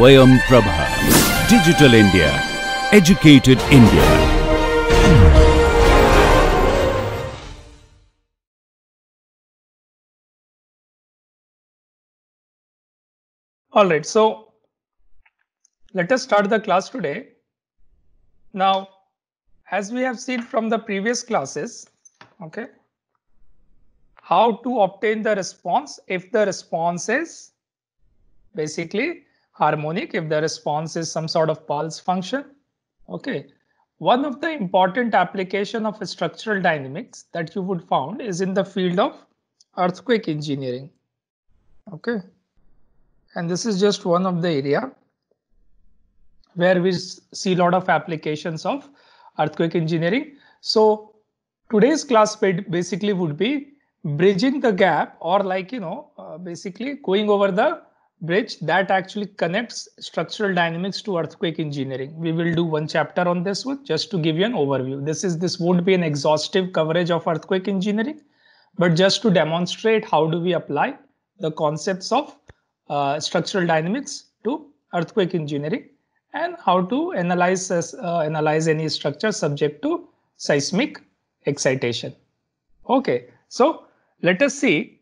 Swayam Prabha. Digital India. Educated India. All right, so let us start the class today. Now, as we have seen from the previous classes, okay, how to obtain the response if the response is basically harmonic if the response is some sort of pulse function. Okay. One of the important application of structural dynamics that you would found is in the field of earthquake engineering. Okay. And this is just one of the area where we see a lot of applications of earthquake engineering. So today's class basically would be bridging the gap or like, you know, uh, basically going over the bridge that actually connects structural dynamics to earthquake engineering. We will do one chapter on this one just to give you an overview. This is this won't be an exhaustive coverage of earthquake engineering, but just to demonstrate how do we apply the concepts of uh, structural dynamics to earthquake engineering and how to analyze uh, analyze any structure subject to seismic excitation. Okay, so let us see.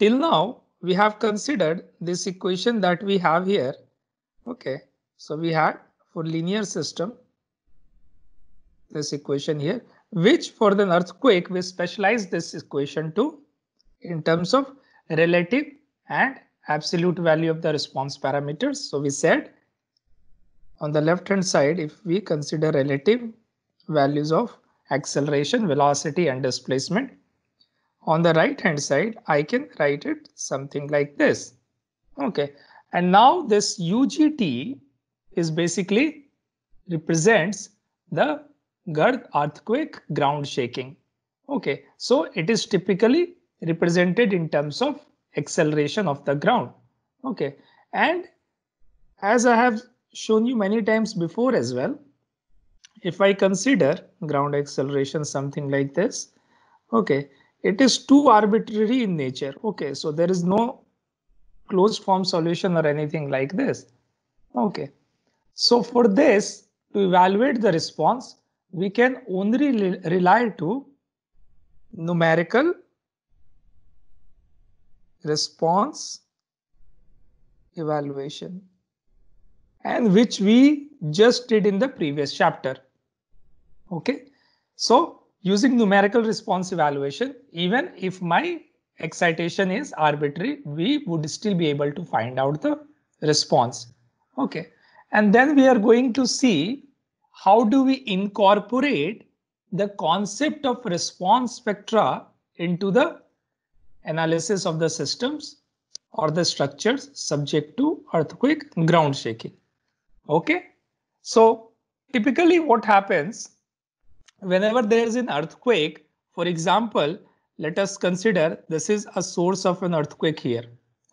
Till now, we have considered this equation that we have here. Okay, so we had for linear system this equation here, which for the earthquake we specialize this equation to in terms of relative and absolute value of the response parameters. So we said on the left hand side, if we consider relative values of acceleration, velocity and displacement, on the right hand side, I can write it something like this. Okay. And now this UGT is basically represents the Garg earthquake ground shaking. Okay. So it is typically represented in terms of acceleration of the ground. Okay. And as I have shown you many times before as well, if I consider ground acceleration something like this, okay, it is too arbitrary in nature. Okay, so there is no closed form solution or anything like this. Okay, so for this to evaluate the response, we can only re rely to numerical response evaluation and which we just did in the previous chapter. Okay, so using numerical response evaluation, even if my excitation is arbitrary, we would still be able to find out the response. Okay, and then we are going to see how do we incorporate the concept of response spectra into the analysis of the systems or the structures subject to earthquake ground shaking. Okay, so typically what happens whenever there is an earthquake, for example, let us consider this is a source of an earthquake here.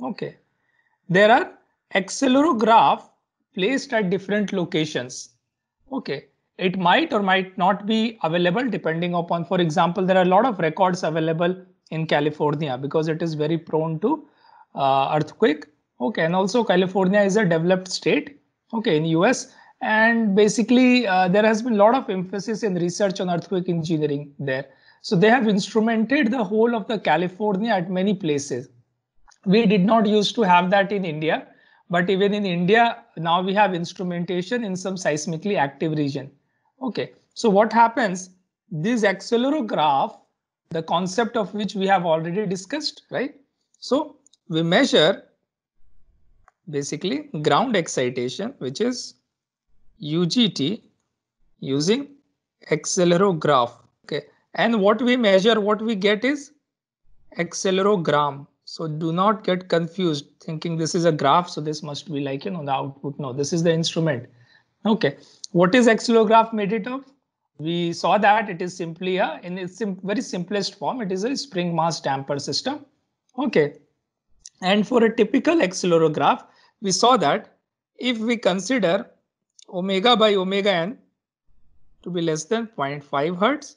Okay. There are accelerograph placed at different locations. Okay. It might or might not be available depending upon, for example, there are a lot of records available in California because it is very prone to uh, earthquake. Okay. And also California is a developed state. Okay. In US, and basically uh, there has been a lot of emphasis in research on earthquake engineering there so they have instrumented the whole of the california at many places we did not used to have that in india but even in india now we have instrumentation in some seismically active region okay so what happens this accelerograph the concept of which we have already discussed right so we measure basically ground excitation which is UGT using accelerograph. Okay. And what we measure, what we get is accelerogram. So do not get confused thinking this is a graph. So this must be like, you know, the output. No, this is the instrument. Okay. What is accelerograph made of? We saw that it is simply a, in its sim very simplest form, it is a spring mass damper system. Okay. And for a typical accelerograph, we saw that if we consider omega by omega n to be less than 0.5 hertz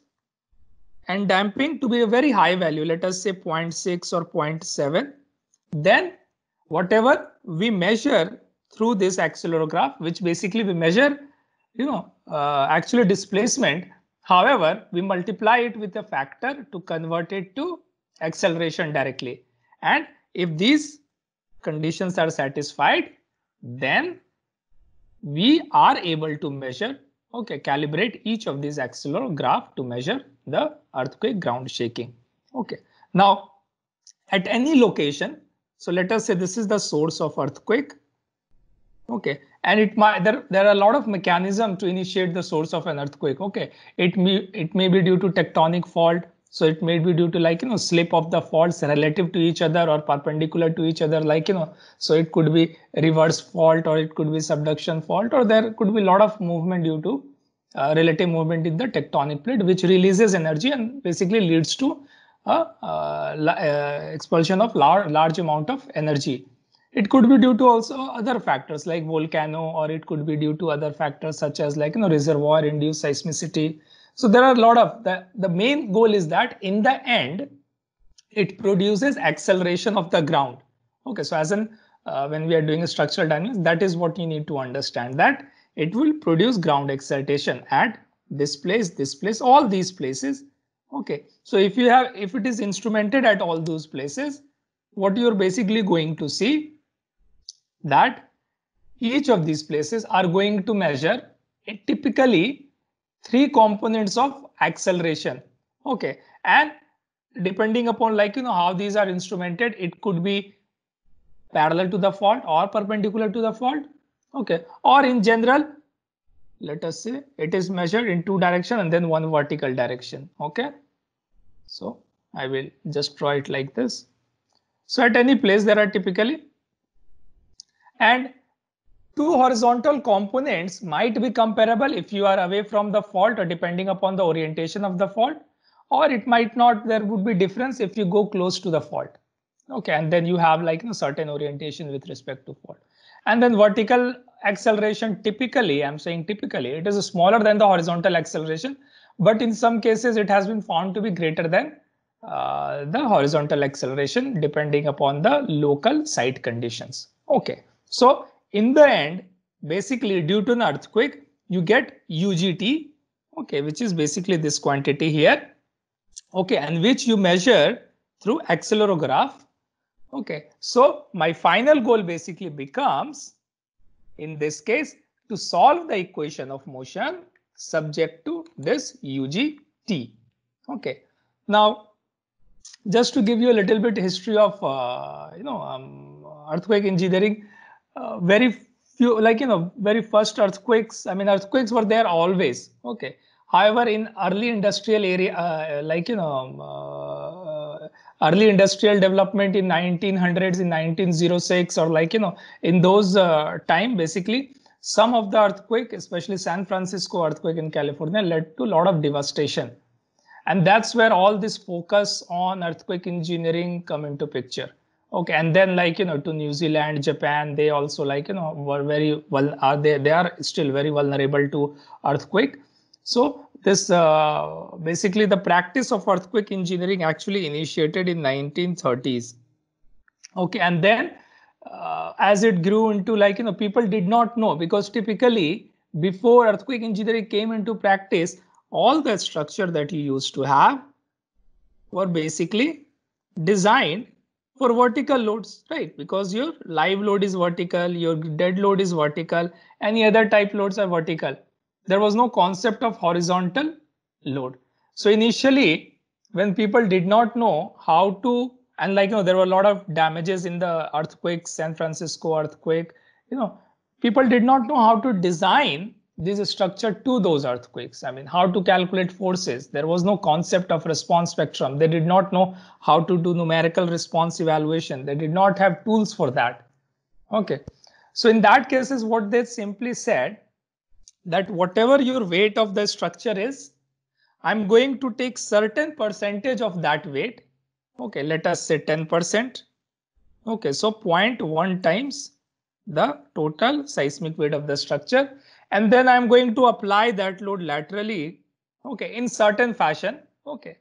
and damping to be a very high value, let us say 0.6 or 0.7. Then whatever we measure through this accelerograph, which basically we measure, you know, uh, actually displacement. However, we multiply it with a factor to convert it to acceleration directly. And if these conditions are satisfied, then we are able to measure, okay, calibrate each of these accelerograph to measure the earthquake ground shaking. Okay, now at any location, so let us say this is the source of earthquake. Okay, and it might there, there are a lot of mechanism to initiate the source of an earthquake. Okay, it may it may be due to tectonic fault so it may be due to like you know slip of the faults relative to each other or perpendicular to each other like you know so it could be reverse fault or it could be subduction fault or there could be a lot of movement due to uh, relative movement in the tectonic plate which releases energy and basically leads to uh, uh, uh, expulsion of lar large amount of energy it could be due to also other factors like volcano or it could be due to other factors such as like you know reservoir induced seismicity so there are a lot of the, the main goal is that in the end, it produces acceleration of the ground. Okay, so as in uh, when we are doing a structural dynamics, that is what you need to understand that it will produce ground excitation at this place, this place, all these places. Okay, so if you have if it is instrumented at all those places, what you're basically going to see that each of these places are going to measure typically three components of acceleration okay and depending upon like you know how these are instrumented it could be parallel to the fault or perpendicular to the fault okay or in general let us say it is measured in two direction and then one vertical direction okay so i will just draw it like this so at any place there are typically and two horizontal components might be comparable if you are away from the fault or depending upon the orientation of the fault or it might not there would be difference if you go close to the fault okay and then you have like a certain orientation with respect to fault and then vertical acceleration typically i'm saying typically it is smaller than the horizontal acceleration but in some cases it has been found to be greater than uh, the horizontal acceleration depending upon the local site conditions okay so in the end, basically due to an earthquake, you get UGT, okay, which is basically this quantity here, okay, and which you measure through accelerograph. Okay, so my final goal basically becomes, in this case, to solve the equation of motion subject to this UGT. Okay, now just to give you a little bit history of uh, you know um, earthquake engineering, uh, very few, like, you know, very first earthquakes, I mean, earthquakes were there always. Okay. However, in early industrial area, uh, like, you know, um, uh, uh, early industrial development in 1900s, in 1906, or like, you know, in those uh, time, basically, some of the earthquake, especially San Francisco earthquake in California, led to a lot of devastation and that's where all this focus on earthquake engineering come into picture okay and then like you know to new zealand japan they also like you know were very well are uh, they they are still very vulnerable to earthquake so this uh, basically the practice of earthquake engineering actually initiated in 1930s okay and then uh, as it grew into like you know people did not know because typically before earthquake engineering came into practice all the structure that you used to have were basically designed for vertical loads, right? Because your live load is vertical, your dead load is vertical, any other type loads are vertical. There was no concept of horizontal load. So initially, when people did not know how to, and like, you know, there were a lot of damages in the earthquake, San Francisco earthquake, you know, people did not know how to design this structure to those earthquakes. I mean, how to calculate forces. There was no concept of response spectrum. They did not know how to do numerical response evaluation. They did not have tools for that. Okay. So in that cases, what they simply said that whatever your weight of the structure is, I'm going to take certain percentage of that weight. Okay, let us say 10%. Okay, so 0.1 times the total seismic weight of the structure and then I'm going to apply that load laterally, okay, in certain fashion, okay.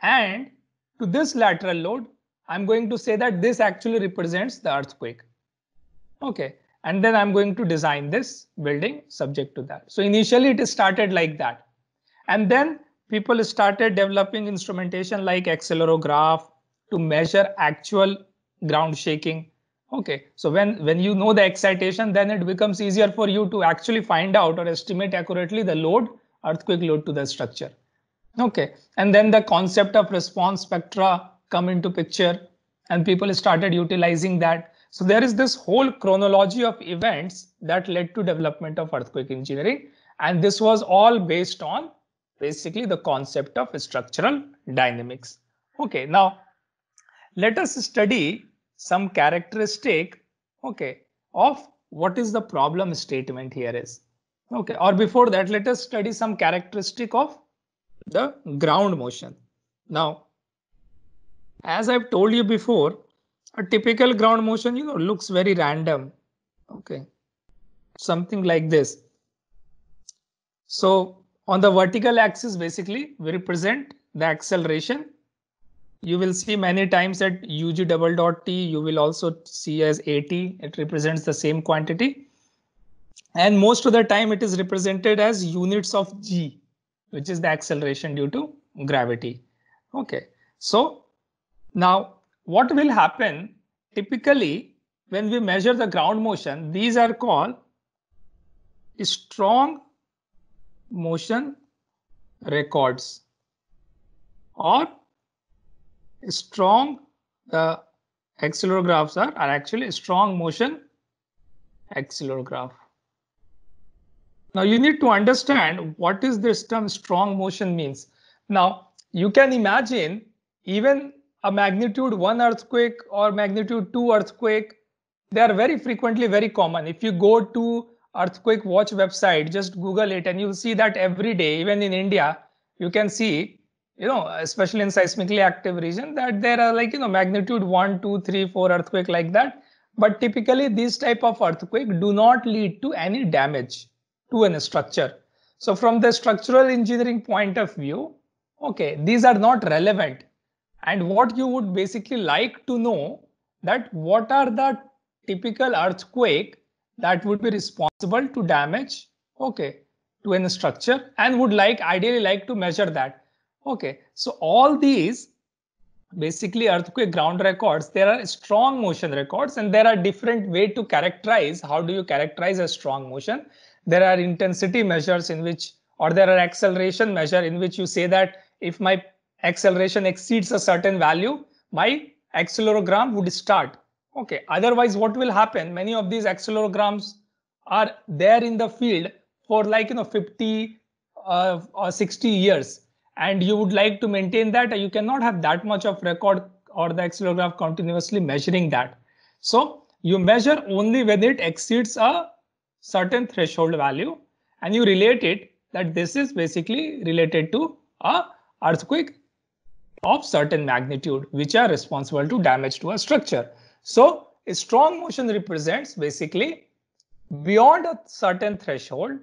And to this lateral load, I'm going to say that this actually represents the earthquake, okay. And then I'm going to design this building subject to that. So initially it started like that. And then people started developing instrumentation like accelerograph to measure actual ground shaking Okay, so when, when you know the excitation, then it becomes easier for you to actually find out or estimate accurately the load, earthquake load to the structure. Okay, and then the concept of response spectra come into picture and people started utilizing that. So there is this whole chronology of events that led to development of earthquake engineering. And this was all based on basically the concept of structural dynamics. Okay, now let us study some characteristic, okay, of what is the problem statement here is. Okay, or before that, let us study some characteristic of the ground motion. Now, as I've told you before, a typical ground motion, you know, looks very random. Okay, something like this. So on the vertical axis, basically, we represent the acceleration you will see many times that UG double dot T, you will also see as AT. It represents the same quantity. And most of the time it is represented as units of G, which is the acceleration due to gravity. Okay, so now what will happen typically when we measure the ground motion, these are called strong motion records or strong the uh, accelerographs are, are actually strong motion accelerograph. Now you need to understand what is this term strong motion means. Now you can imagine even a magnitude 1 earthquake or magnitude 2 earthquake, they are very frequently very common. If you go to earthquake watch website, just Google it and you'll see that every day, even in India, you can see you know especially in seismically active region that there are like you know magnitude 1 2 3 4 earthquake like that but typically these type of earthquake do not lead to any damage to an structure so from the structural engineering point of view okay these are not relevant and what you would basically like to know that what are the typical earthquake that would be responsible to damage okay to an structure and would like ideally like to measure that Okay, so all these basically earthquake ground records, there are strong motion records and there are different way to characterize. How do you characterize a strong motion? There are intensity measures in which or there are acceleration measure in which you say that if my acceleration exceeds a certain value, my accelerogram would start. Okay, otherwise what will happen? Many of these accelerograms are there in the field for like, you know, 50 uh, or 60 years and you would like to maintain that you cannot have that much of record or the accelerograph continuously measuring that so you measure only when it exceeds a certain threshold value and you relate it that this is basically related to a earthquake of certain magnitude which are responsible to damage to a structure so a strong motion represents basically beyond a certain threshold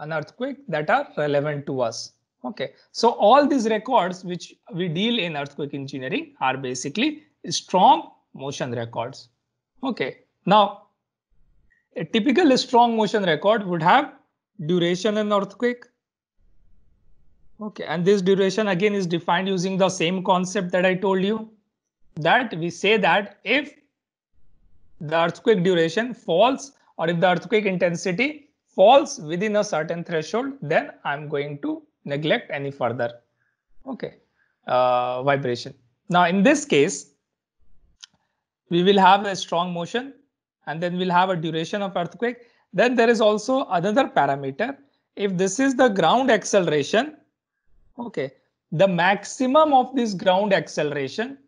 an earthquake that are relevant to us Okay, so all these records which we deal in earthquake engineering are basically strong motion records. Okay, now a typical strong motion record would have duration in earthquake. Okay, and this duration again is defined using the same concept that I told you that we say that if the earthquake duration falls or if the earthquake intensity falls within a certain threshold, then I'm going to neglect any further okay uh, vibration now in this case we will have a strong motion and then we'll have a duration of earthquake then there is also another parameter if this is the ground acceleration okay the maximum of this ground acceleration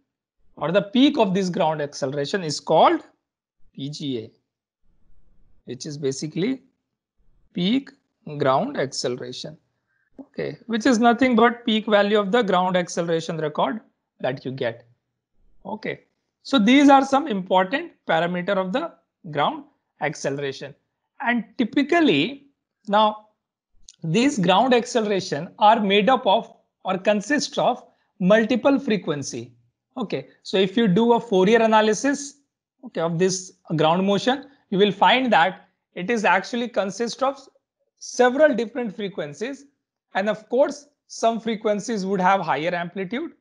or the peak of this ground acceleration is called pga which is basically peak ground acceleration Okay, which is nothing but peak value of the ground acceleration record that you get. Okay, so these are some important parameter of the ground acceleration. And typically now these ground acceleration are made up of or consist of multiple frequency. Okay, so if you do a Fourier analysis okay, of this ground motion, you will find that it is actually consists of several different frequencies and of course, some frequencies would have higher amplitude.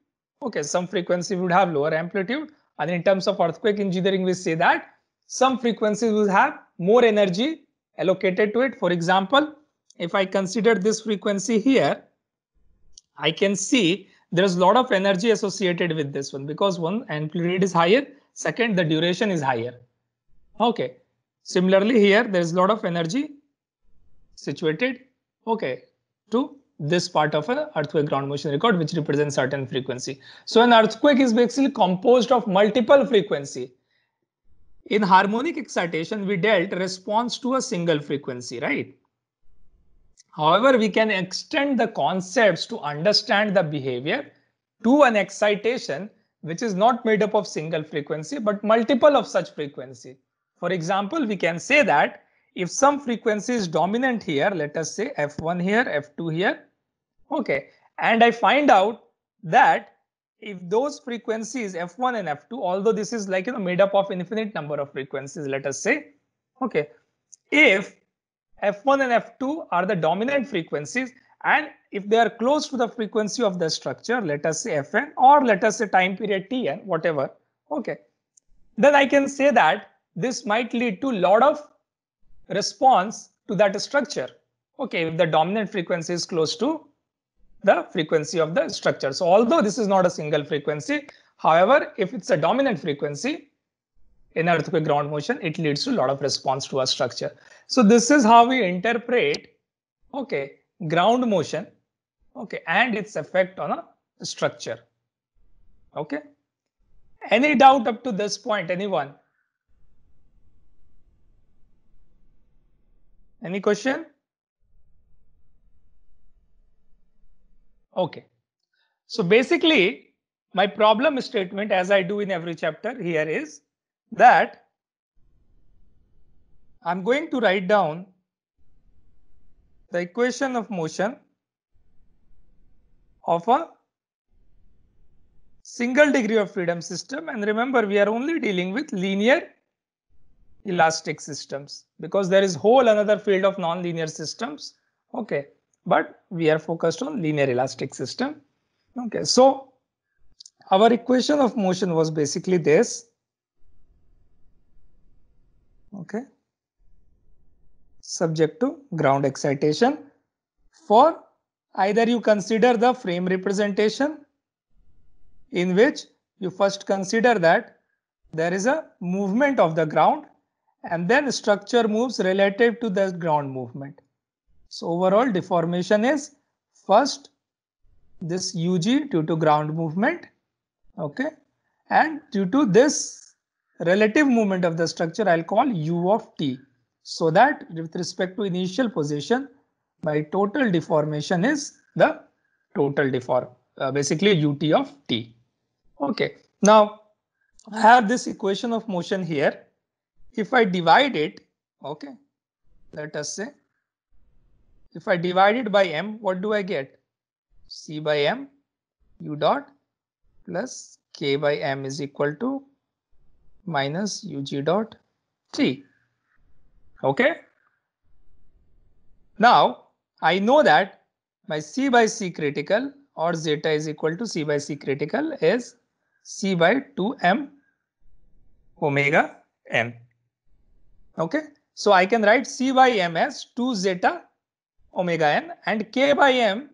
Okay, some frequency would have lower amplitude. And in terms of earthquake engineering, we say that some frequencies will have more energy allocated to it. For example, if I consider this frequency here, I can see there's a lot of energy associated with this one because one amplitude is higher, second the duration is higher. Okay. Similarly here, there's a lot of energy situated. Okay to this part of an earthquake ground motion record which represents certain frequency. So an earthquake is basically composed of multiple frequency. In harmonic excitation, we dealt response to a single frequency, right? However, we can extend the concepts to understand the behavior to an excitation which is not made up of single frequency but multiple of such frequency. For example, we can say that if some frequency is dominant here, let us say F1 here, F2 here, okay, and I find out that if those frequencies F1 and F2, although this is like you know made up of infinite number of frequencies, let us say, okay, if F1 and F2 are the dominant frequencies, and if they are close to the frequency of the structure, let us say Fn or let us say time period Tn, whatever, okay, then I can say that this might lead to lot of response to that structure. Okay, if the dominant frequency is close to the frequency of the structure. So although this is not a single frequency, however, if it's a dominant frequency in earthquake ground motion, it leads to a lot of response to a structure. So this is how we interpret, okay, ground motion, okay, and its effect on a structure. Okay. Any doubt up to this point, anyone? Any question? Okay. So basically, my problem statement, as I do in every chapter here, is that I'm going to write down the equation of motion of a single degree of freedom system. And remember, we are only dealing with linear elastic systems because there is whole another field of nonlinear systems okay but we are focused on linear elastic system okay so our equation of motion was basically this okay subject to ground excitation for either you consider the frame representation in which you first consider that there is a movement of the ground and then structure moves relative to the ground movement. So overall deformation is first this UG due to ground movement, okay, and due to this relative movement of the structure, I'll call U of t. So that with respect to initial position, my total deformation is the total deform, uh, basically ut of t. Okay, now I have this equation of motion here if I divide it, okay, let us say, if I divide it by m, what do I get? c by m u dot plus k by m is equal to minus ug dot t. Okay. Now I know that my c by c critical or zeta is equal to c by c critical is c by 2m omega n. Okay. So I can write C by M as 2 zeta omega n and K by M.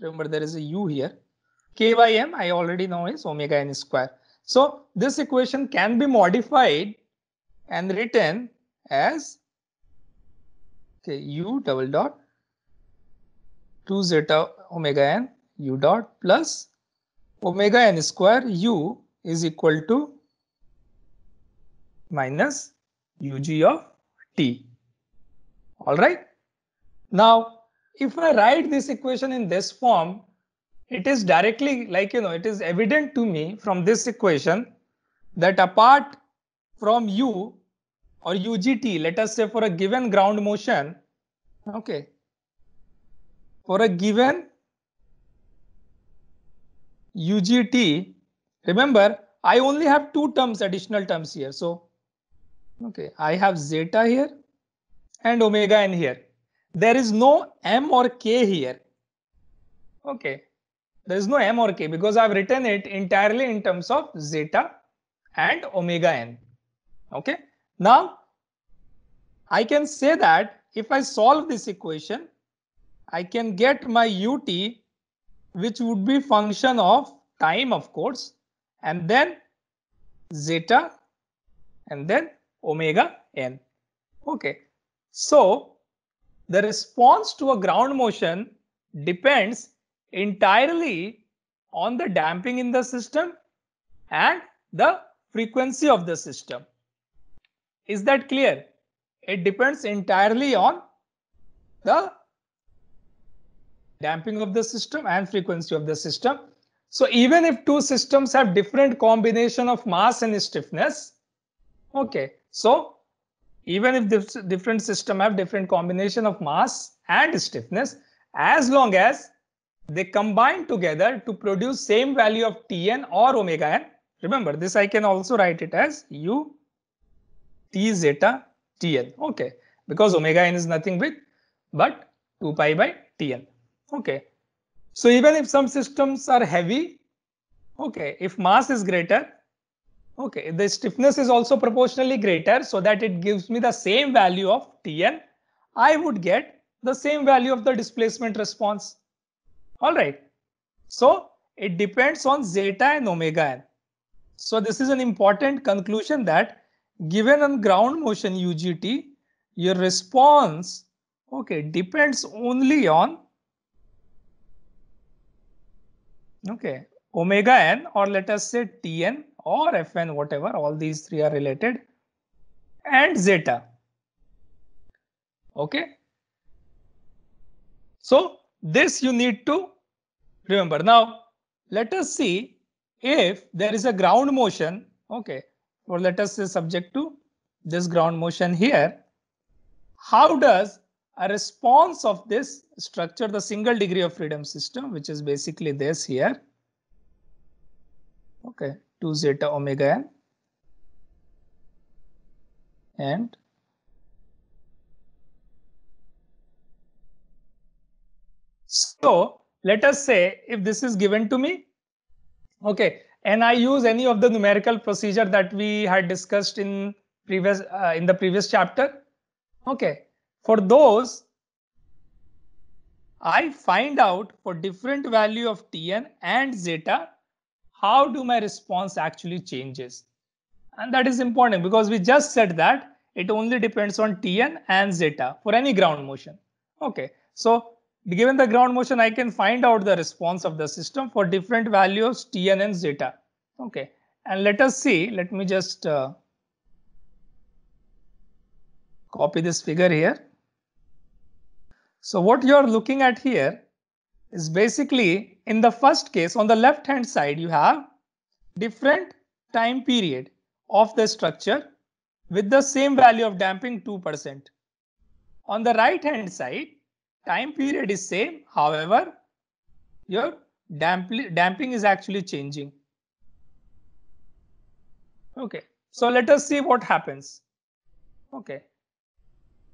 Remember there is a U here. K by M I already know is omega n square. So this equation can be modified and written as okay, U double dot 2 zeta omega n U dot plus omega n square U is equal to minus UG of T. All right. Now, if I write this equation in this form, it is directly like, you know, it is evident to me from this equation that apart from U or UGT, let us say for a given ground motion, okay, for a given UGT, remember, I only have two terms, additional terms here. So Okay, I have zeta here and omega n here. There is no m or k here. Okay, there is no m or k because I've written it entirely in terms of zeta and omega n. Okay, now I can say that if I solve this equation, I can get my ut which would be function of time of course and then zeta and then omega n. Okay. So the response to a ground motion depends entirely on the damping in the system and the frequency of the system. Is that clear? It depends entirely on the damping of the system and frequency of the system. So even if two systems have different combination of mass and stiffness, okay, so even if this different system have different combination of mass and stiffness, as long as they combine together to produce same value of Tn or omega n. Remember this I can also write it as u t zeta Tn. Okay, because omega n is nothing with but 2 pi by Tn. Okay, so even if some systems are heavy, okay, if mass is greater, Okay, the stiffness is also proportionally greater so that it gives me the same value of Tn. I would get the same value of the displacement response. All right. So it depends on zeta and omega n. So this is an important conclusion that given on ground motion UGT, your response okay, depends only on okay, omega n or let us say Tn or Fn, whatever, all these three are related, and zeta. Okay. So this you need to remember. Now let us see if there is a ground motion. Okay. Or let us say subject to this ground motion here. How does a response of this structure, the single degree of freedom system, which is basically this here. Okay. 2 zeta omega n and so let us say if this is given to me okay and i use any of the numerical procedure that we had discussed in previous uh, in the previous chapter okay for those i find out for different value of tn and zeta how do my response actually changes? And that is important because we just said that it only depends on Tn and zeta for any ground motion. Okay, so given the ground motion, I can find out the response of the system for different values Tn and zeta. Okay, and let us see, let me just uh, copy this figure here. So what you are looking at here is basically in the first case on the left hand side you have different time period of the structure with the same value of damping 2%. On the right hand side time period is same however your damp damping is actually changing. Okay so let us see what happens. Okay.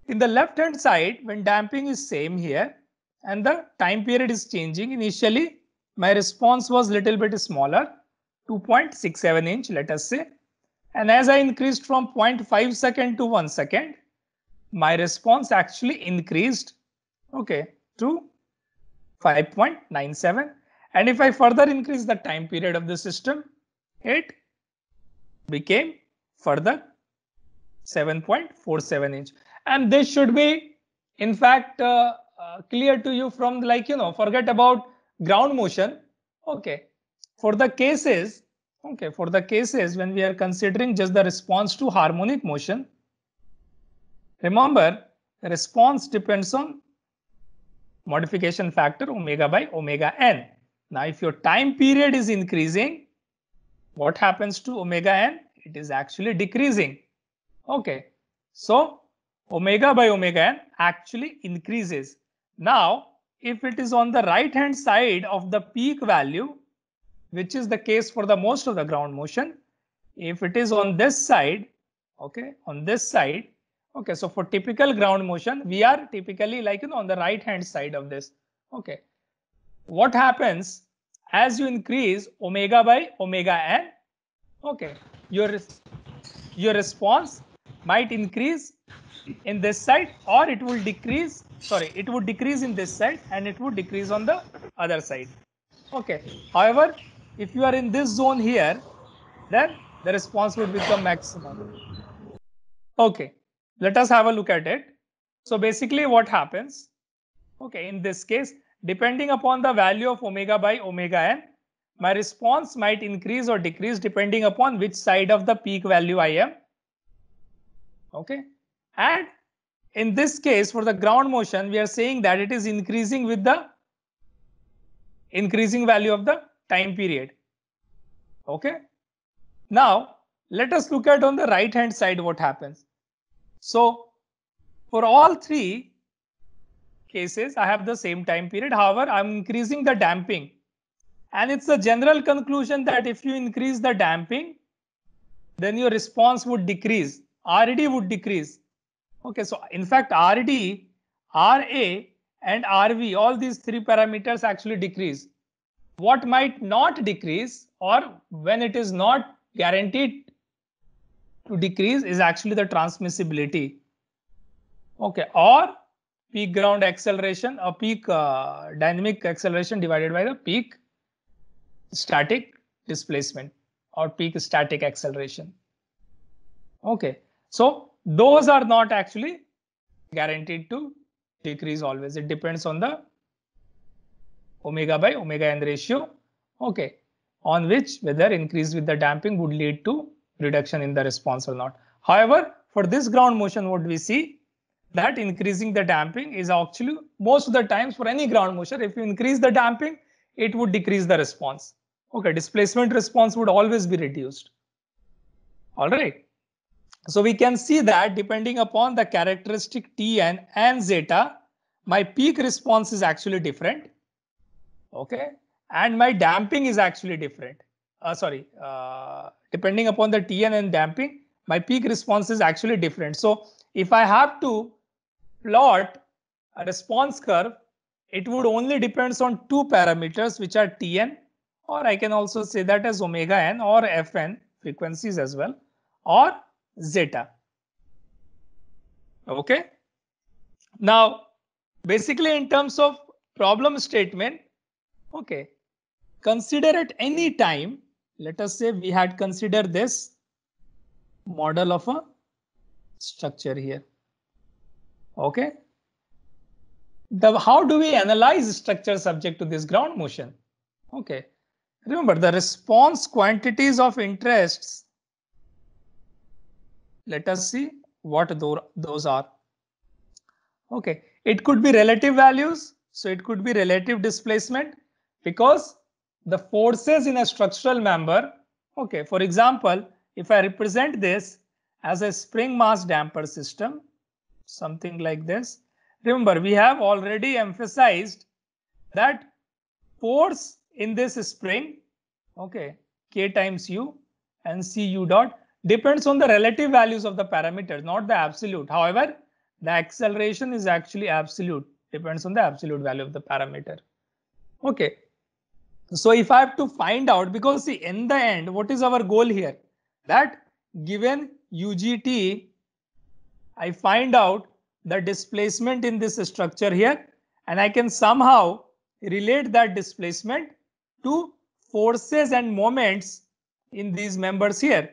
In the left hand side when damping is same here and the time period is changing. Initially, my response was little bit smaller, 2.67 inch, let us say. And as I increased from 0.5 second to 1 second, my response actually increased, okay, to 5.97. And if I further increase the time period of the system, it became further 7.47 inch. And this should be, in fact, uh, uh, clear to you from like you know forget about ground motion okay for the cases okay for the cases when we are considering just the response to harmonic motion remember response depends on modification factor omega by omega n now if your time period is increasing what happens to omega n it is actually decreasing okay so omega by omega n actually increases now, if it is on the right hand side of the peak value, which is the case for the most of the ground motion, if it is on this side, okay, on this side, okay, so for typical ground motion, we are typically like you know, on the right hand side of this, okay. What happens as you increase omega by omega n, okay, your, your response might increase in this side or it will decrease sorry it would decrease in this side and it would decrease on the other side okay however if you are in this zone here then the response would become maximum okay let us have a look at it so basically what happens okay in this case depending upon the value of omega by omega n my response might increase or decrease depending upon which side of the peak value i am okay and in this case for the ground motion we are saying that it is increasing with the increasing value of the time period okay now let us look at on the right hand side what happens so for all three cases i have the same time period however i'm increasing the damping and it's a general conclusion that if you increase the damping then your response would decrease rd would decrease Okay, so in fact, RD, RA and RV, all these three parameters actually decrease. What might not decrease or when it is not guaranteed to decrease is actually the transmissibility. Okay, or peak ground acceleration or peak uh, dynamic acceleration divided by the peak static displacement or peak static acceleration. Okay, so those are not actually guaranteed to decrease always it depends on the omega by omega n ratio okay on which whether increase with the damping would lead to reduction in the response or not however for this ground motion what we see that increasing the damping is actually most of the times for any ground motion if you increase the damping it would decrease the response okay displacement response would always be reduced all right so we can see that depending upon the characteristic Tn and zeta, my peak response is actually different. Okay. And my damping is actually different. Uh, sorry, uh, depending upon the Tn and damping, my peak response is actually different. So if I have to plot a response curve, it would only depends on two parameters, which are Tn, or I can also say that as omega n or Fn frequencies as well, or zeta. Okay. Now, basically in terms of problem statement, okay, consider at any time, let us say we had considered this model of a structure here. Okay. The, how do we analyze structure subject to this ground motion? Okay. Remember the response quantities of interests let us see what those are. Okay, it could be relative values. So it could be relative displacement because the forces in a structural member. Okay, for example, if I represent this as a spring mass damper system, something like this. Remember, we have already emphasized that force in this spring, okay, k times u and c u dot depends on the relative values of the parameters, not the absolute. However, the acceleration is actually absolute, depends on the absolute value of the parameter. Okay. So if I have to find out, because see, in the end, what is our goal here? That given UGT, I find out the displacement in this structure here, and I can somehow relate that displacement to forces and moments in these members here.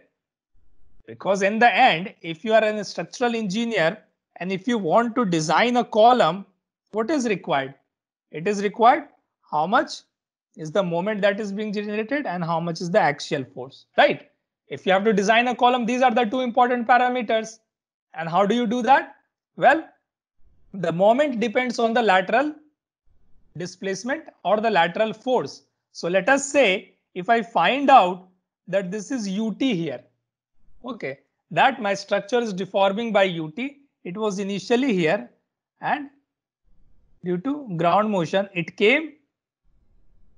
Because in the end, if you are an structural engineer and if you want to design a column, what is required? It is required how much is the moment that is being generated and how much is the axial force, right? If you have to design a column, these are the two important parameters. And how do you do that? Well, the moment depends on the lateral displacement or the lateral force. So let us say if I find out that this is ut here Okay, that my structure is deforming by ut. It was initially here and due to ground motion, it came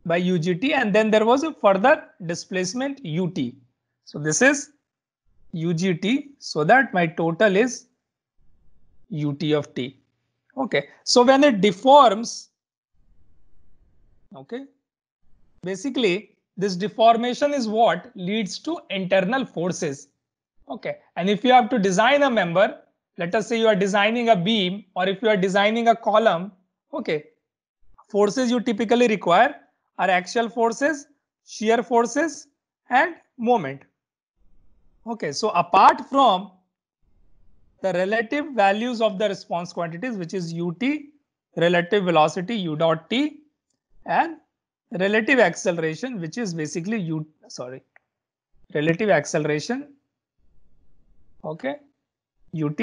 by UGT and then there was a further displacement UT. So this is UGT so that my total is UT of T. Okay. So when it deforms, okay, basically this deformation is what leads to internal forces. Okay. And if you have to design a member, let us say you are designing a beam or if you are designing a column, okay, forces you typically require are axial forces, shear forces and moment. Okay, so apart from the relative values of the response quantities, which is ut, relative velocity u dot t, and relative acceleration, which is basically u, sorry, relative acceleration Okay, ut.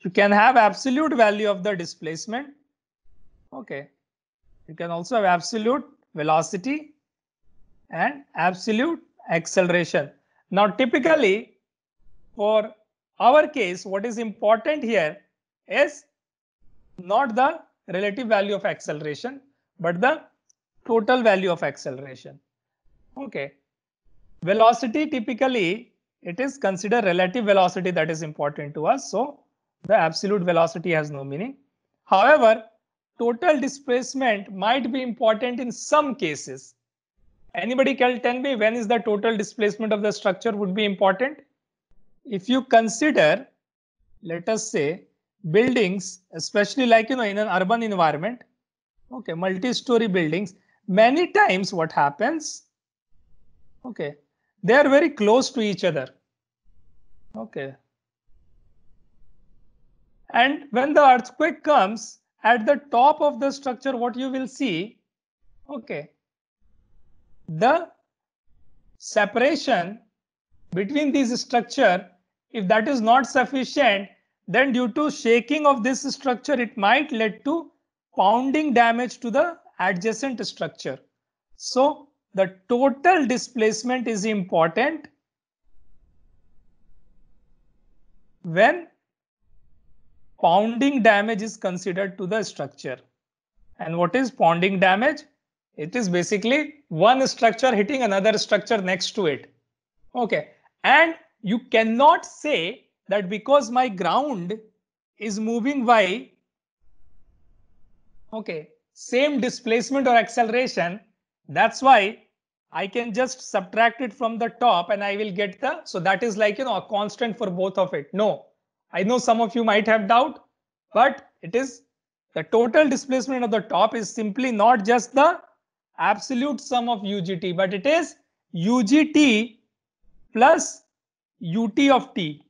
You can have absolute value of the displacement. Okay, you can also have absolute velocity and absolute acceleration. Now, typically for our case, what is important here is not the relative value of acceleration, but the total value of acceleration. Okay. Velocity typically it is consider relative velocity that is important to us. So the absolute velocity has no meaning. However, total displacement might be important in some cases. Anybody can tell me when is the total displacement of the structure would be important? If you consider, let us say, buildings, especially like, you know, in an urban environment, okay, multi-story buildings, many times what happens, okay, they are very close to each other okay and when the earthquake comes at the top of the structure what you will see okay the separation between these structure if that is not sufficient then due to shaking of this structure it might lead to pounding damage to the adjacent structure so the total displacement is important when pounding damage is considered to the structure. And what is pounding damage? It is basically one structure hitting another structure next to it. Okay. And you cannot say that because my ground is moving by okay, same displacement or acceleration, that's why I can just subtract it from the top and I will get the, so that is like, you know, a constant for both of it. No, I know some of you might have doubt, but it is the total displacement of the top is simply not just the absolute sum of UGT, but it is UGT plus ut of t.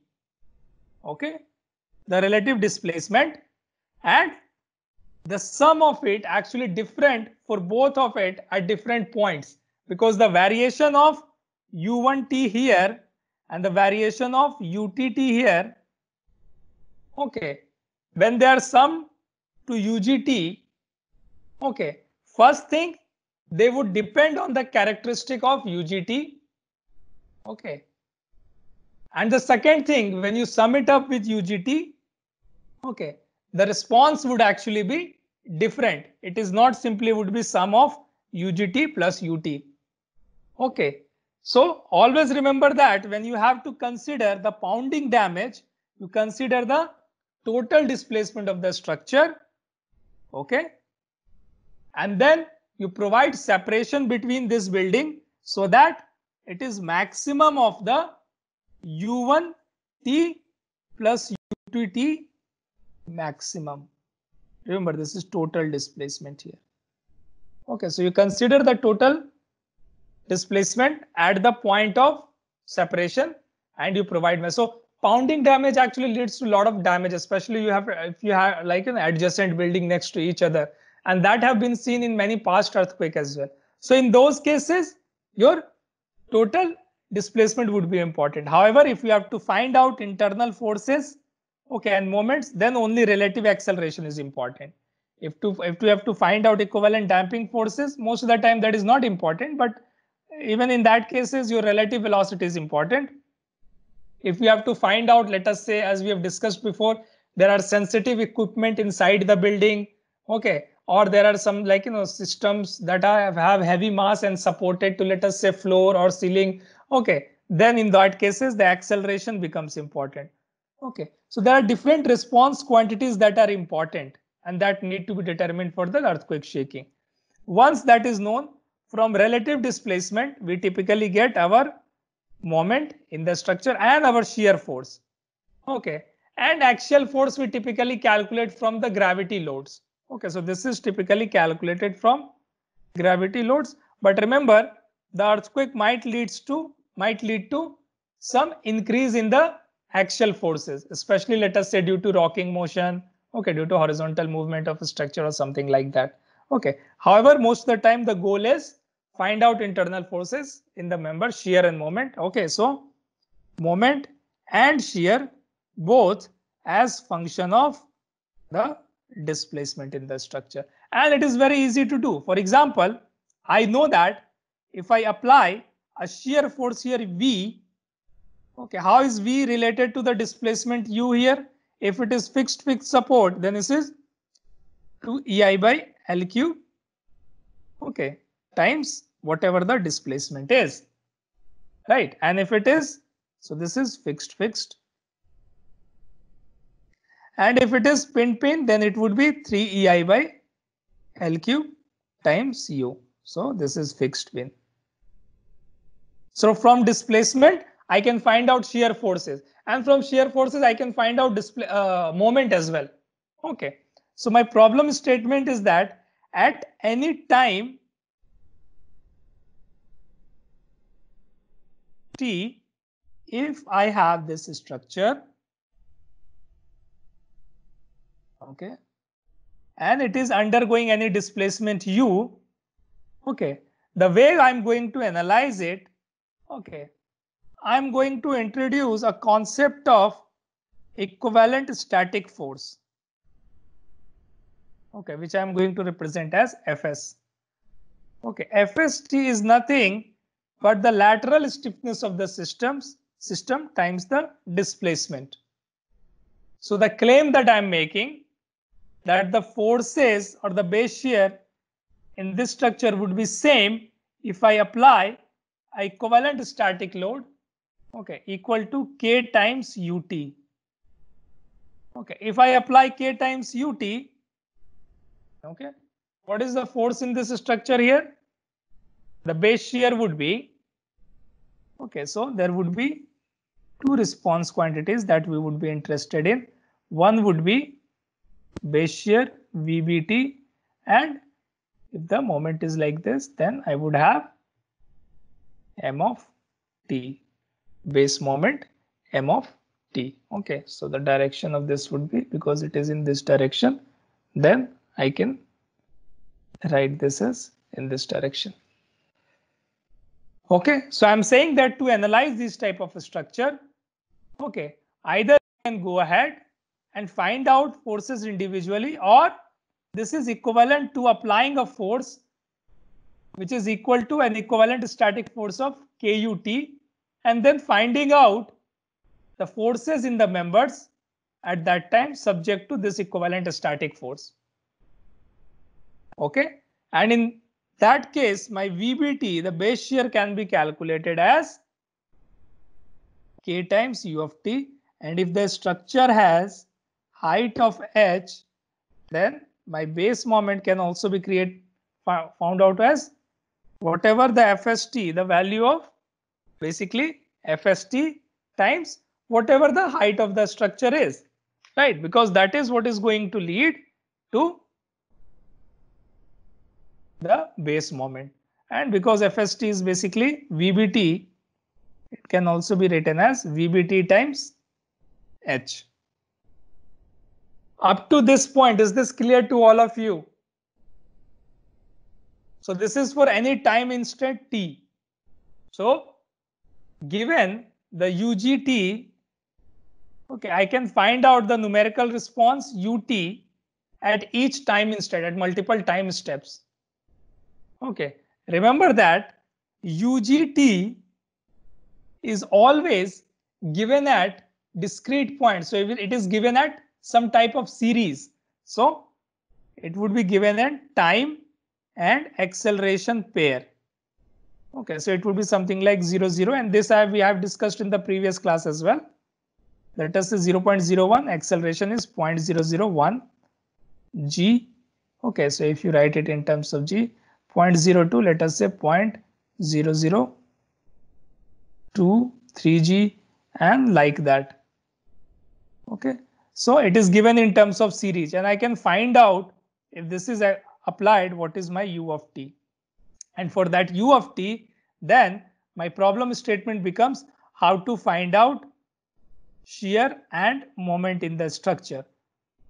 Okay, the relative displacement and the sum of it actually different for both of it at different points because the variation of u1t here and the variation of utt here, okay, when they are summed to ugt, okay, first thing they would depend on the characteristic of ugt, okay. And the second thing, when you sum it up with ugt, okay, the response would actually be different. It is not simply would be sum of ugt plus ut. Okay, so always remember that when you have to consider the pounding damage, you consider the total displacement of the structure. Okay, and then you provide separation between this building so that it is maximum of the u1t plus u2t maximum. Remember, this is total displacement here. Okay, so you consider the total displacement at the point of separation and you provide mass. So pounding damage actually leads to a lot of damage, especially you have if you have like an adjacent building next to each other. And that have been seen in many past earthquake as well. So in those cases, your total displacement would be important. However, if you have to find out internal forces, okay, and moments, then only relative acceleration is important. If to if you have to find out equivalent damping forces, most of the time that is not important, but even in that cases, your relative velocity is important. If we have to find out, let us say, as we have discussed before, there are sensitive equipment inside the building. Okay. Or there are some like, you know, systems that have, have heavy mass and supported to let us say floor or ceiling. Okay. Then in that cases, the acceleration becomes important. Okay. So there are different response quantities that are important and that need to be determined for the earthquake shaking. Once that is known, from relative displacement, we typically get our moment in the structure and our shear force. Okay. And axial force we typically calculate from the gravity loads. Okay. So this is typically calculated from gravity loads. But remember, the earthquake might leads to might lead to some increase in the axial forces, especially let us say due to rocking motion, okay, due to horizontal movement of a structure or something like that. Okay. However, most of the time the goal is find out internal forces in the member shear and moment. Okay. So moment and shear both as function of the displacement in the structure. And it is very easy to do. For example, I know that if I apply a shear force here V, okay, how is V related to the displacement U here? If it is fixed fixed support, then this is 2EI by LQ, okay, times whatever the displacement is, right? And if it is, so this is fixed, fixed. And if it is pin pin, then it would be 3 EI by LQ times u. So this is fixed pin. So from displacement, I can find out shear forces. And from shear forces, I can find out display, uh, moment as well. Okay. So my problem statement is that at any time t, if I have this structure, okay, and it is undergoing any displacement u, okay, the way I'm going to analyze it, okay, I'm going to introduce a concept of equivalent static force okay, which I am going to represent as Fs. Okay, Fst is nothing but the lateral stiffness of the systems system times the displacement. So the claim that I'm making that the forces or the base shear in this structure would be same if I apply equivalent static load okay equal to k times ut okay if I apply k times ut Okay. What is the force in this structure here? The base shear would be, okay, so there would be two response quantities that we would be interested in. One would be base shear VBT and if the moment is like this, then I would have M of T, base moment M of T. Okay, so the direction of this would be because it is in this direction, then I can write this as in this direction. Okay, so I'm saying that to analyze this type of structure, okay, either can go ahead and find out forces individually or this is equivalent to applying a force which is equal to an equivalent static force of KUT and then finding out the forces in the members at that time subject to this equivalent static force. Okay. And in that case, my VBT, the base shear can be calculated as K times U of T. And if the structure has height of H, then my base moment can also be create, found out as whatever the FST, the value of basically FST times whatever the height of the structure is, right? Because that is what is going to lead to the base moment. And because FST is basically VBT, it can also be written as VBT times H. Up to this point, is this clear to all of you? So this is for any time instant t. So given the UGT, okay, I can find out the numerical response ut at each time instant, at multiple time steps. Okay. Remember that UGT is always given at discrete points. So it is given at some type of series. So it would be given at time and acceleration pair. Okay, so it would be something like 0, 0 and this I, we have discussed in the previous class as well. Let us say 0.01, acceleration is 0.001 g. Okay, so if you write it in terms of g, 0.02 let us say 0.002 3g and like that okay so it is given in terms of series and i can find out if this is applied what is my u of t and for that u of t then my problem statement becomes how to find out shear and moment in the structure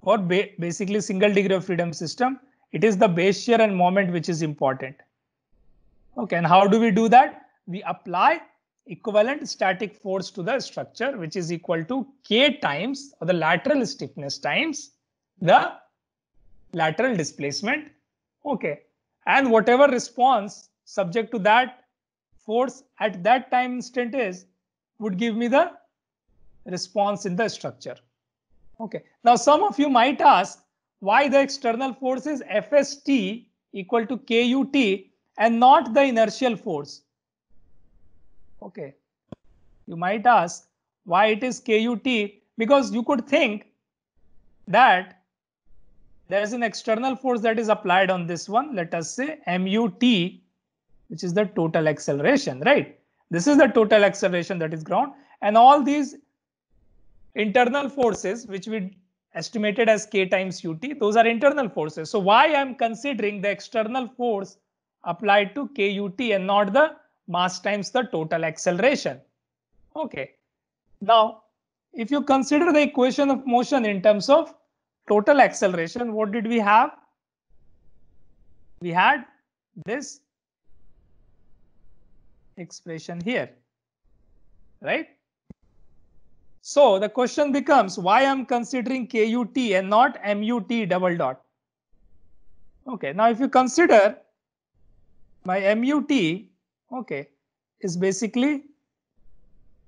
or ba basically single degree of freedom system it is the base shear and moment which is important. Okay, and how do we do that? We apply equivalent static force to the structure, which is equal to k times or the lateral stiffness times the lateral displacement. Okay, and whatever response subject to that force at that time instant is would give me the response in the structure. Okay, now some of you might ask why the external force is FST equal to KUT and not the inertial force. Okay. You might ask why it is KUT because you could think that there is an external force that is applied on this one. Let us say MUT, which is the total acceleration, right? This is the total acceleration that is ground and all these internal forces which we estimated as k times ut. Those are internal forces. So why I'm considering the external force applied to kut and not the mass times the total acceleration. Okay. Now, if you consider the equation of motion in terms of total acceleration, what did we have? We had this expression here, right? So the question becomes why I'm considering KUT and not MUT double dot. Okay, now if you consider my MUT, okay, is basically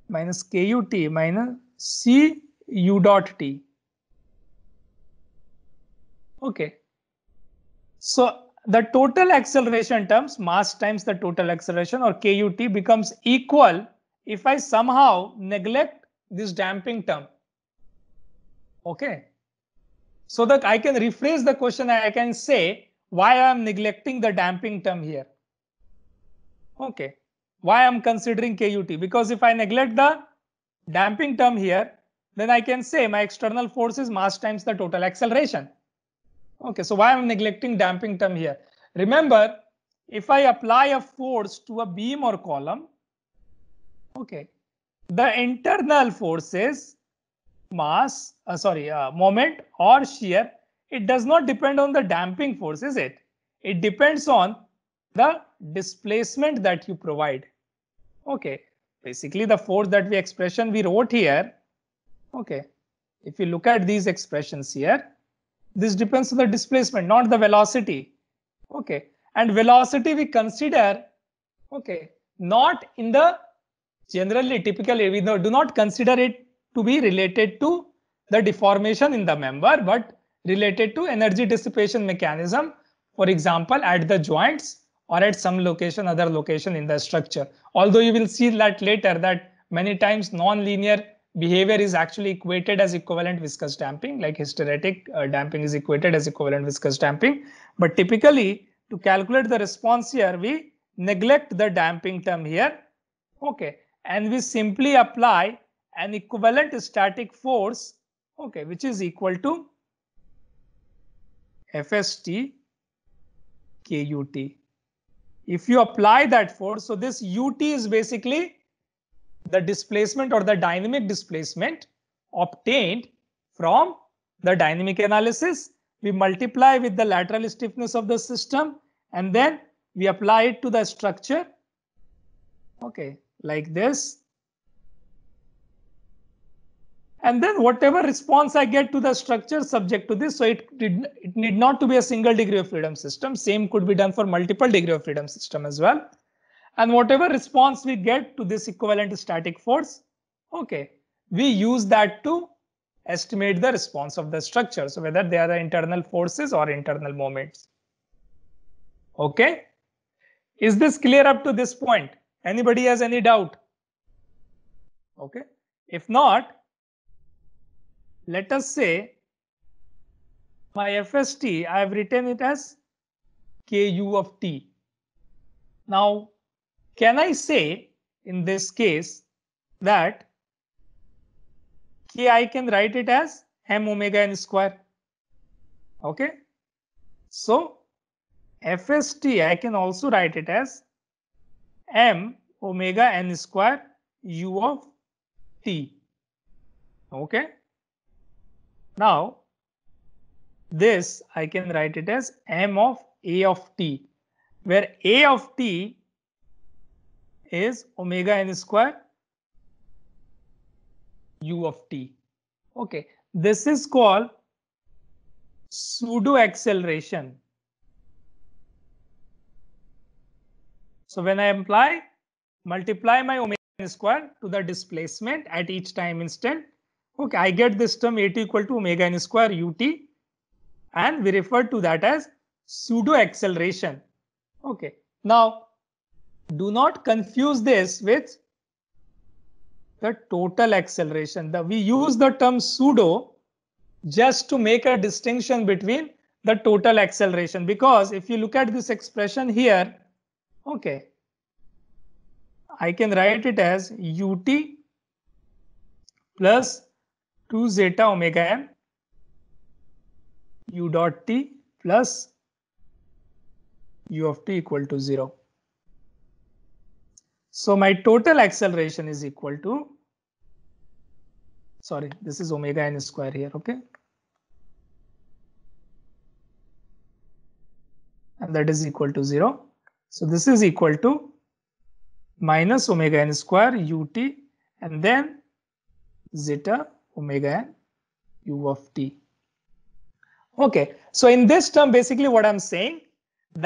minus KUT minus C U dot T. Okay. So the total acceleration terms, mass times the total acceleration or KUT becomes equal if I somehow neglect this damping term. Okay. So that I can rephrase the question, I can say why I am neglecting the damping term here. Okay. Why I'm considering KUT? Because if I neglect the damping term here, then I can say my external force is mass times the total acceleration. Okay, so why I'm neglecting damping term here? Remember, if I apply a force to a beam or column, okay, the internal forces mass uh, sorry uh, moment or shear it does not depend on the damping force is it it depends on the displacement that you provide okay basically the force that we expression we wrote here okay if you look at these expressions here this depends on the displacement not the velocity okay and velocity we consider okay not in the generally typically we do not consider it to be related to the deformation in the member but related to energy dissipation mechanism for example at the joints or at some location other location in the structure although you will see that later that many times non-linear behavior is actually equated as equivalent viscous damping like hysteretic uh, damping is equated as equivalent viscous damping but typically to calculate the response here we neglect the damping term here okay and we simply apply an equivalent static force, okay, which is equal to FST KUT. If you apply that force, so this UT is basically the displacement or the dynamic displacement obtained from the dynamic analysis. We multiply with the lateral stiffness of the system and then we apply it to the structure. Okay, like this. And then whatever response I get to the structure subject to this, so it, did, it need not to be a single degree of freedom system. Same could be done for multiple degree of freedom system as well. And whatever response we get to this equivalent static force, okay, we use that to estimate the response of the structure. So whether they are the internal forces or internal moments. Okay. Is this clear up to this point? Anybody has any doubt? Okay. If not, let us say my FST, I have written it as KU of T. Now, can I say in this case that K I can write it as m omega n square. Okay. So, FST I can also write it as m omega n square u of t. Okay. Now, this I can write it as m of a of t, where a of t is omega n square u of t. Okay. This is called pseudo acceleration So when I apply, multiply my omega square to the displacement at each time instant. Okay, I get this term at equal to omega n square ut and we refer to that as pseudo acceleration. Okay, now do not confuse this with the total acceleration. The, we use the term pseudo just to make a distinction between the total acceleration because if you look at this expression here, Okay. I can write it as ut plus 2 zeta omega m u dot t plus u of t equal to 0. So my total acceleration is equal to, sorry, this is omega n square here, okay? And that is equal to 0. So this is equal to minus omega n square ut and then zeta omega n u of t. Okay, so in this term, basically what I'm saying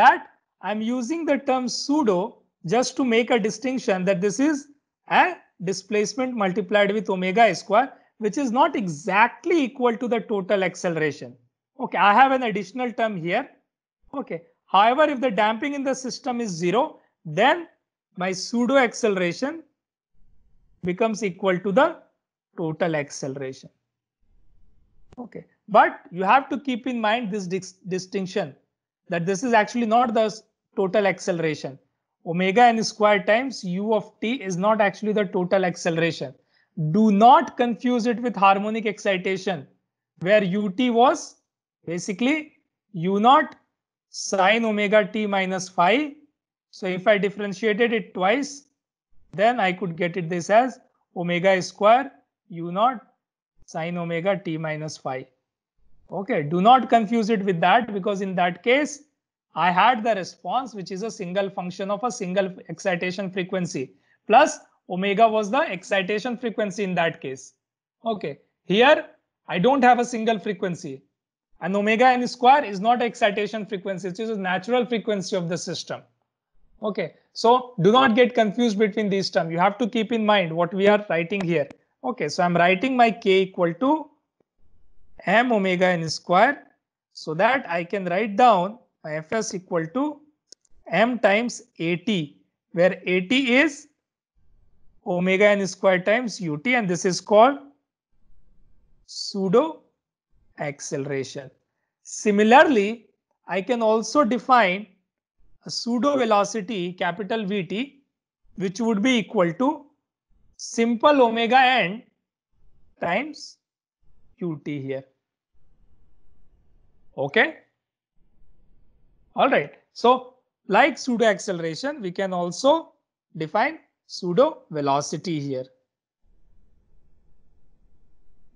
that I'm using the term pseudo just to make a distinction that this is a displacement multiplied with omega square, which is not exactly equal to the total acceleration. Okay, I have an additional term here. Okay, However, if the damping in the system is zero, then my pseudo acceleration becomes equal to the total acceleration. Okay, but you have to keep in mind this dis distinction that this is actually not the total acceleration. Omega n square times u of t is not actually the total acceleration. Do not confuse it with harmonic excitation where ut was basically u naught sine omega t minus phi. So if I differentiated it twice, then I could get it this as omega square u naught sine omega t minus phi. Okay, do not confuse it with that because in that case, I had the response which is a single function of a single excitation frequency plus omega was the excitation frequency in that case. Okay, here I don't have a single frequency. And omega n square is not excitation frequency. It is natural frequency of the system. Okay. So do not get confused between these terms. You have to keep in mind what we are writing here. Okay. So I'm writing my k equal to m omega n square so that I can write down my fs equal to m times at where at is omega n square times ut and this is called pseudo acceleration. Similarly, I can also define a pseudo velocity capital Vt which would be equal to simple omega n times qt here. Okay. All right. So like pseudo acceleration, we can also define pseudo velocity here.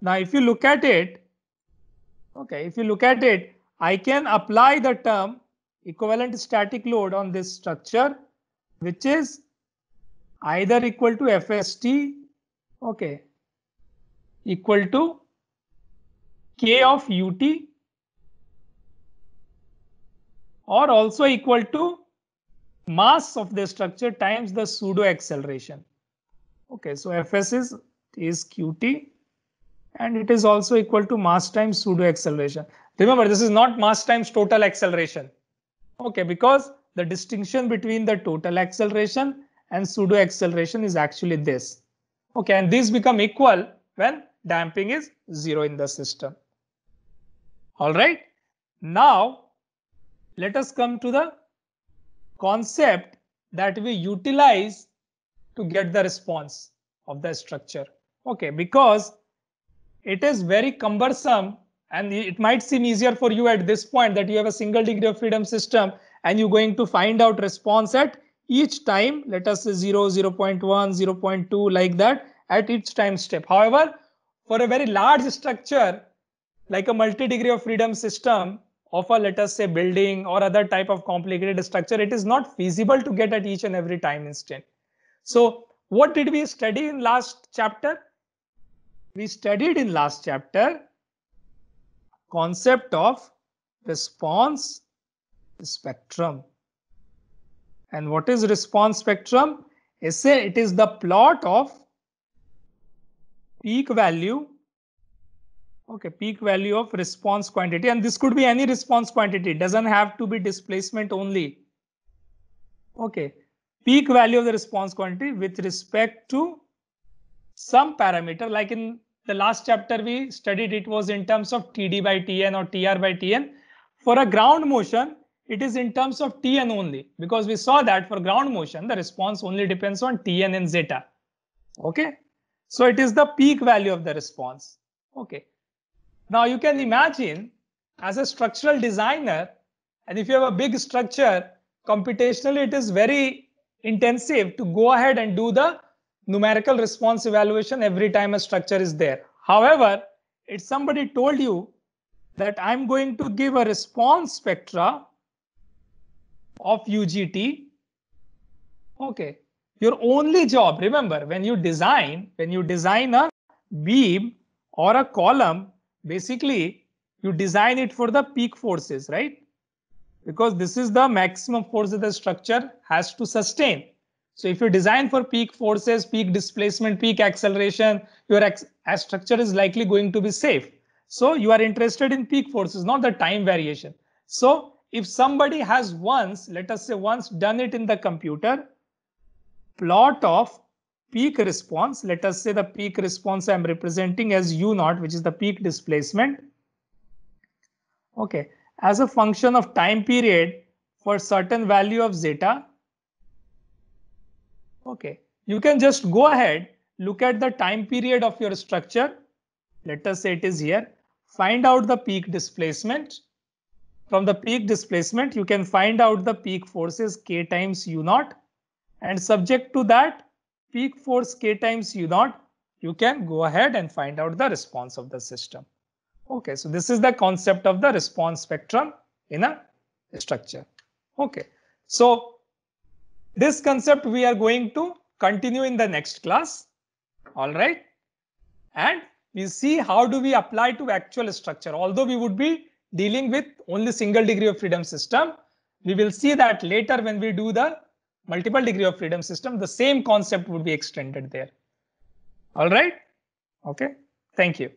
Now, if you look at it, Okay, if you look at it, I can apply the term equivalent static load on this structure, which is either equal to FST, okay, equal to K of UT or also equal to mass of the structure times the pseudo acceleration. Okay, so Fs is, is Qt and it is also equal to mass times pseudo acceleration. Remember, this is not mass times total acceleration. Okay, because the distinction between the total acceleration and pseudo acceleration is actually this. Okay, and these become equal when damping is zero in the system. All right. Now, let us come to the concept that we utilize to get the response of the structure. Okay, because it is very cumbersome and it might seem easier for you at this point that you have a single degree of freedom system and you're going to find out response at each time let us say 0 0 0.1 0 0.2 like that at each time step however for a very large structure like a multi degree of freedom system of a let us say building or other type of complicated structure it is not feasible to get at each and every time instant so what did we study in last chapter we studied in last chapter concept of response spectrum. And what is response spectrum? It is the plot of peak value. Okay, peak value of response quantity. And this could be any response quantity. It doesn't have to be displacement only. Okay, peak value of the response quantity with respect to some parameter like in the last chapter we studied it was in terms of TD by TN or TR by TN. For a ground motion, it is in terms of Tn only because we saw that for ground motion, the response only depends on Tn and zeta. Okay. So it is the peak value of the response. Okay. Now you can imagine as a structural designer, and if you have a big structure, computationally it is very intensive to go ahead and do the numerical response evaluation every time a structure is there. However, if somebody told you that I'm going to give a response spectra of UGT, okay, your only job, remember, when you design, when you design a beam or a column, basically you design it for the peak forces, right? Because this is the maximum force that the structure has to sustain. So if you design for peak forces, peak displacement, peak acceleration, your ex structure is likely going to be safe. So you are interested in peak forces, not the time variation. So if somebody has once, let us say once done it in the computer, plot of peak response, let us say the peak response I'm representing as U naught, which is the peak displacement. Okay, as a function of time period for certain value of zeta, Okay, you can just go ahead, look at the time period of your structure. Let us say it is here. Find out the peak displacement. From the peak displacement, you can find out the peak forces k times u naught. And subject to that peak force k times u naught, you can go ahead and find out the response of the system. Okay, so this is the concept of the response spectrum in a structure. Okay, so this concept we are going to continue in the next class. All right. And we see how do we apply to actual structure. Although we would be dealing with only single degree of freedom system, we will see that later when we do the multiple degree of freedom system, the same concept would be extended there. All right. Okay. Thank you.